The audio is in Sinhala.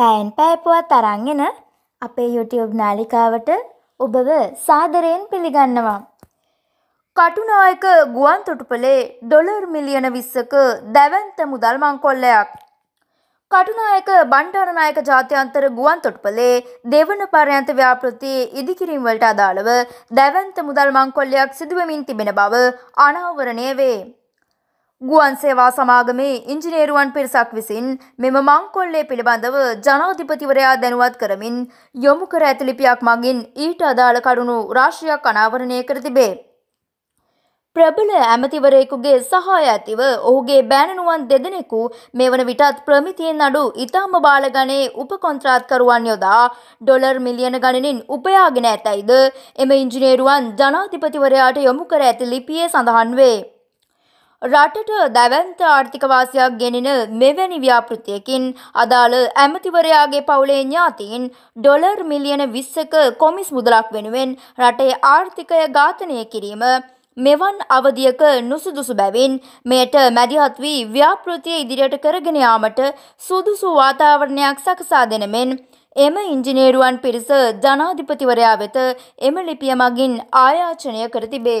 පෑන් පෑපුවත් අරංගෙන අපේ YouTube නාලිකාවට ඔබව සාදරයෙන් පිළිගන්නවා. කටුනායක ගුවන් තොටුපලේ ඩොලර් මිලියන විස්සක දැවන්ත මුදල් මංකොල්ලයක්. කටුනායක බණ්ඩාරනායක ජාත්‍යන්තර ගුවන් තොටුපලේ දෙවන පර්යන්ත ව්‍යාපෘතියේ ඉදිකිරීම්වලට අදාළව දැවන්ත මුදල් මංකොල්ලයක් සිදුවමින් තිබෙන බව අනාවරණය වේ. ගුවන් සේවා සමාගමේ ඉංජිනේරුවන් පිරිසක් විසින් මෙම මංකොල්ලේ පිළිබඳව ජනාධිපතිවරයා දැනුවත් කරමින් යොමු කර ඇති ලිපියක් මගින් ඊට අදාළ කරුණු රාශියක් අනාවරණය කර තිබේ. ප්‍රබල ඇමතිවරයෙකුගේ සහාය ඇතිව ඔහුගේ බෑණනුවන් දෙදෙනෙකු මේ වන විටත් ප්‍රමිතියෙන් අඩු ඉතාම බාලගනේ උපකොන්ත්‍රාත්කරුවන් යොදා ඩොලර් මිලියන ගණනින් උපයාගෙන ඇතැයිද එම ඉංජිනේරුවන් ජනාධිපතිවරයාට යොමු කර ඇති ලිපියේ සඳහන් වේ. රටට දැවන්ත ආර්ථිකවාසයක් ගෙනෙන මෙවැනි ව්‍යාපෘතියකින් අදාළ ඇමතිවරයාගේ පවුලේ ඥාතීන් ඩොලර් මිලියන විස්සක කොමිස් මුදලක් වෙනුවෙන් රටේ ආර්ථිකය ඝාතනය කිරීම මෙවන් අවධියක නුසුදුසු බැවින් මෙයට මැදිහත් වී ව්‍යාපෘතිය ඉදිරියට කරගෙන යාමට සුදුසු වාතාවරණයක් සකසා දෙන මෙන් එම ඉංජිනේරුවන් පිරිස ජනාධිපතිවරයා වෙත එම ලිපිය මගින් ආයාචනය කර තිබේ.